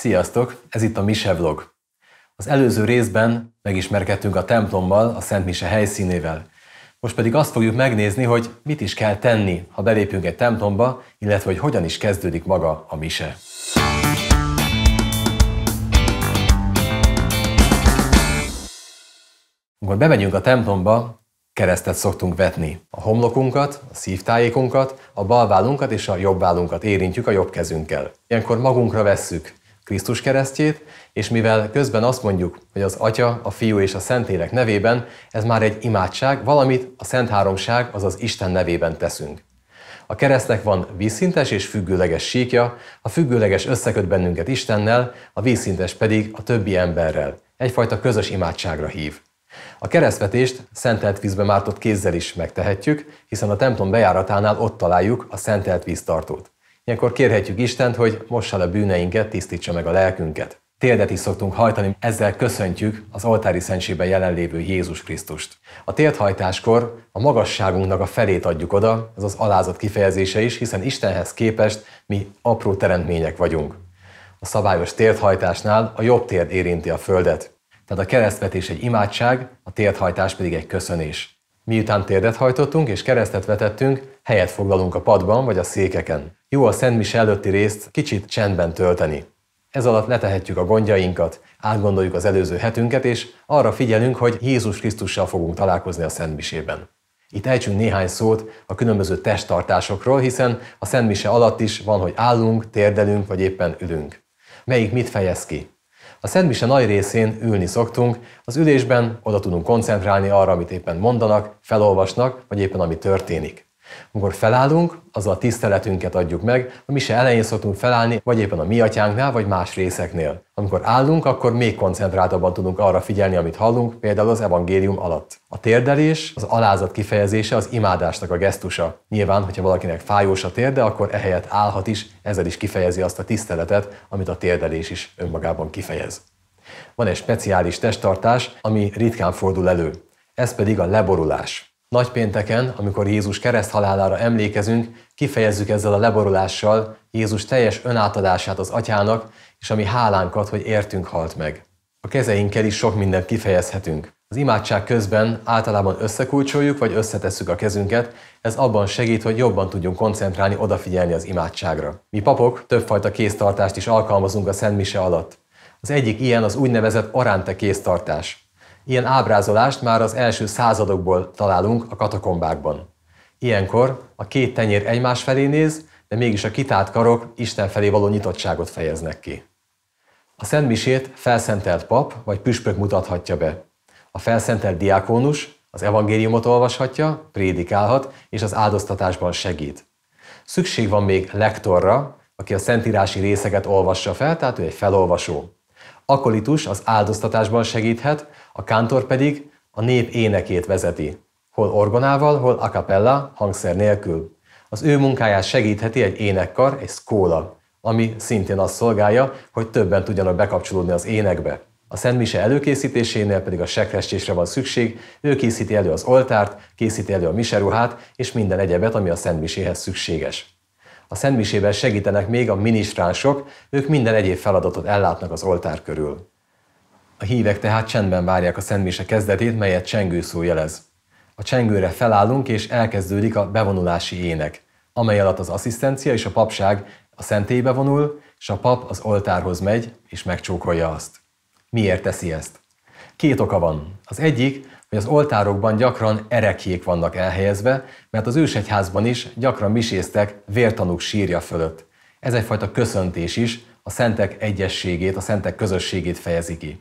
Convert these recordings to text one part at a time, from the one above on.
Sziasztok! Ez itt a Mise Vlog. Az előző részben megismerkedtünk a templommal, a Szent Mise helyszínével. Most pedig azt fogjuk megnézni, hogy mit is kell tenni, ha belépünk egy templomba, illetve hogy hogyan is kezdődik maga a Mise. Amikor bemegyünk a templomba, keresztet szoktunk vetni. A homlokunkat, a szívtájékunkat, a bal vállunkat és a jobb vállunkat érintjük a jobb kezünkkel. Ilyenkor magunkra vesszük Krisztus keresztjét, és mivel közben azt mondjuk, hogy az Atya, a Fiú és a Szentélek nevében, ez már egy imádság, valamit a Szent Háromság, azaz Isten nevében teszünk. A keresztnek van vízszintes és függőleges síkja, a függőleges összeköt bennünket Istennel, a vízszintes pedig a többi emberrel. Egyfajta közös imádságra hív. A keresztvetést szentelt vízbe mártott kézzel is megtehetjük, hiszen a templom bejáratánál ott találjuk a szentelt víztartót. Ilyenkor kérhetjük Istent, hogy mossa le bűneinket, tisztítsa meg a lelkünket. Térdet is szoktunk hajtani, ezzel köszöntjük az oltári szentségben jelenlévő Jézus Krisztust. A téldhajtáskor a magasságunknak a felét adjuk oda, ez az alázat kifejezése is, hiszen Istenhez képest mi apró teremtmények vagyunk. A szabályos téldhajtásnál a jobb térd érinti a földet. Tehát a keresztvetés egy imádság, a téldhajtás pedig egy köszönés. Miután térdet hajtottunk és keresztet vetettünk, helyet foglalunk a padban vagy a székeken. Jó a szentmise előtti részt kicsit csendben tölteni. Ez alatt letehetjük a gondjainkat, átgondoljuk az előző hetünket, és arra figyelünk, hogy Jézus Krisztussal fogunk találkozni a Misében. Itt ejtsünk néhány szót a különböző testtartásokról, hiszen a Mise alatt is van, hogy állunk, térdelünk, vagy éppen ülünk. Melyik mit fejez ki? A szentmise nagy részén ülni szoktunk, az ülésben oda tudunk koncentrálni arra, amit éppen mondanak, felolvasnak, vagy éppen ami történik. Amikor felállunk, azzal a tiszteletünket adjuk meg, a se elején szoktunk felállni, vagy éppen a mi atyánknál, vagy más részeknél. Amikor állunk, akkor még koncentráltabban tudunk arra figyelni, amit hallunk, például az evangélium alatt. A térdelés, az alázat kifejezése, az imádásnak a gesztusa. Nyilván, hogyha valakinek fájós a térde, akkor ehelyett állhat is, ezzel is kifejezi azt a tiszteletet, amit a térdelés is önmagában kifejez. Van egy speciális testtartás, ami ritkán fordul elő. Ez pedig a leborulás. Nagypénteken, amikor Jézus kereszthalálára emlékezünk, kifejezzük ezzel a leborulással Jézus teljes önátadását az atyának, és ami hálánkat, hogy értünk halt meg. A kezeinkkel is sok mindent kifejezhetünk. Az imádság közben általában összekulcsoljuk, vagy összetesszük a kezünket, ez abban segít, hogy jobban tudjunk koncentrálni, odafigyelni az imádságra. Mi papok többfajta kéztartást is alkalmazunk a Szent Mise alatt. Az egyik ilyen az úgynevezett oránte kéztartás. Ilyen ábrázolást már az első századokból találunk a katakombákban. Ilyenkor a két tenyér egymás felé néz, de mégis a kitált karok Isten felé való nyitottságot fejeznek ki. A szentmisét felszentelt pap vagy püspök mutathatja be. A felszentelt diákónus az evangéliumot olvashatja, prédikálhat és az áldoztatásban segít. Szükség van még lektorra, aki a szentírási részeket olvassa fel, tehát ő egy felolvasó. Akolitus az áldoztatásban segíthet, a kántor pedig a nép énekét vezeti, hol orgonával, hol a cappella, hangszer nélkül. Az ő munkáját segítheti egy énekkar, egy szkóla, ami szintén azt szolgálja, hogy többen tudjanak bekapcsolódni az énekbe. A Szent Mise előkészítésénél pedig a sekrestésre van szükség, ő készíti elő az oltárt, készíti elő a miseruhát és minden egyebet, ami a Szent Miséhez szükséges. A szentmisében segítenek még a minisztránsok, ők minden egyéb feladatot ellátnak az oltár körül. A hívek tehát csendben várják a szentmise kezdetét, melyet szó jelez. A csengőre felállunk és elkezdődik a bevonulási ének, amely alatt az asszisztencia és a papság a szentélybe vonul, és a pap az oltárhoz megy és megcsókolja azt. Miért teszi ezt? Két oka van. Az egyik, hogy az oltárokban gyakran erekjék vannak elhelyezve, mert az ősegyházban is gyakran miséztek vértanúk sírja fölött. Ez egyfajta köszöntés is, a szentek egyességét, a szentek közösségét fejezi ki.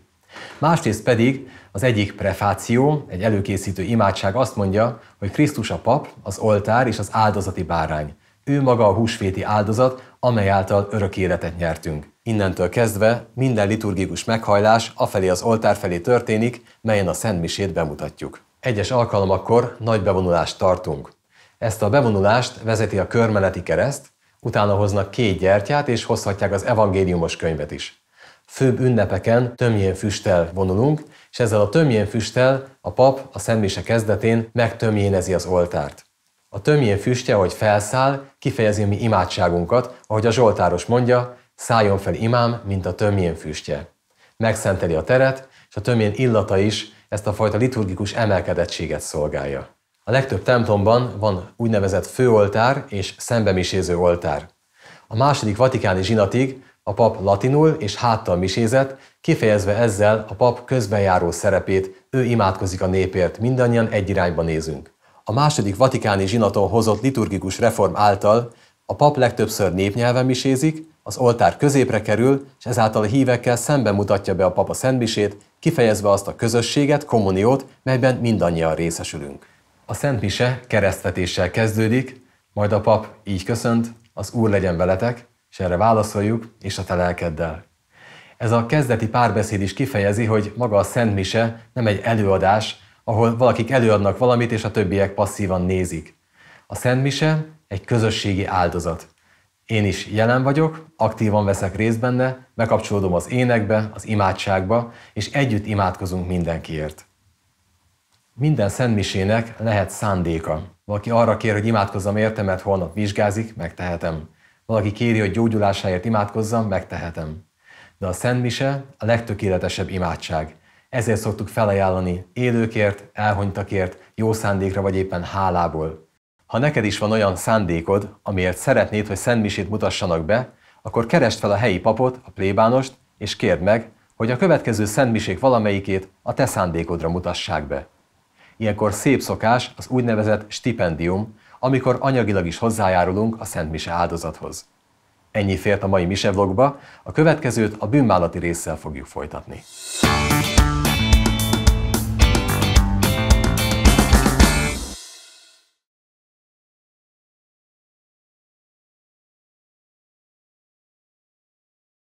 Másrészt pedig az egyik prefáció, egy előkészítő imádság azt mondja, hogy Krisztus a pap, az oltár és az áldozati bárány. Ő maga a húsvéti áldozat, amely által örök életet nyertünk. Innentől kezdve minden liturgikus meghajlás afelé az oltár felé történik, melyen a Szent Misét bemutatjuk. Egyes alkalmakkor nagy bevonulást tartunk. Ezt a bevonulást vezeti a körmeneti kereszt, utána hoznak két gyertyát és hozhatják az evangéliumos könyvet is. Főbb ünnepeken tömjén füsttel vonulunk, és ezzel a tömjén füsttel a pap a szentmise kezdetén megtömjénezi az oltárt. A tömjén füstje, hogy felszáll, kifejezi mi imádságunkat, ahogy a Zsoltáros mondja, szálljon fel imám, mint a tömjén füstje. Megszenteli a teret, és a tömjén illata is ezt a fajta liturgikus emelkedettséget szolgálja. A legtöbb templomban van úgynevezett főoltár és szembemiséző oltár. A második vatikáni zsinatig a pap latinul és háttal misézett, kifejezve ezzel a pap közbenjáró szerepét, ő imádkozik a népért, mindannyian egy irányba nézünk a második vatikáni zsinaton hozott liturgikus reform által a pap legtöbbször népnyelven misézik, az oltár középre kerül, és ezáltal a hívekkel szemben mutatja be a papa szentmisét, kifejezve azt a közösséget, kommuniót, melyben mindannyian részesülünk. A szentmise keresztvetéssel kezdődik, majd a pap így köszönt, az Úr legyen veletek, és erre válaszoljuk, és a te lelkeddel. Ez a kezdeti párbeszéd is kifejezi, hogy maga a szentmise nem egy előadás, ahol valakik előadnak valamit, és a többiek passzívan nézik. A Szent Mise egy közösségi áldozat. Én is jelen vagyok, aktívan veszek részt benne, bekapcsolódom az énekbe, az imádságba, és együtt imádkozunk mindenkiért. Minden szentmisének lehet szándéka. Valaki arra kér, hogy imádkozzam érte, mert holnap vizsgázik, megtehetem. Valaki kéri, hogy gyógyulásáért imádkozzam, megtehetem. De a szentmise a legtökéletesebb imádság. Ezért szoktuk felajánlani élőkért, elhonytakért, jó szándékra vagy éppen hálából. Ha neked is van olyan szándékod, amiért szeretnéd, hogy szentmisét mutassanak be, akkor keresd fel a helyi papot, a plébánost, és kérd meg, hogy a következő szentmisék valamelyikét a te szándékodra mutassák be. Ilyenkor szép szokás az úgynevezett stipendium, amikor anyagilag is hozzájárulunk a szentmise áldozathoz. Ennyi fért a mai Mise vlogba, a következőt a bűnbálati résszel fogjuk folytatni.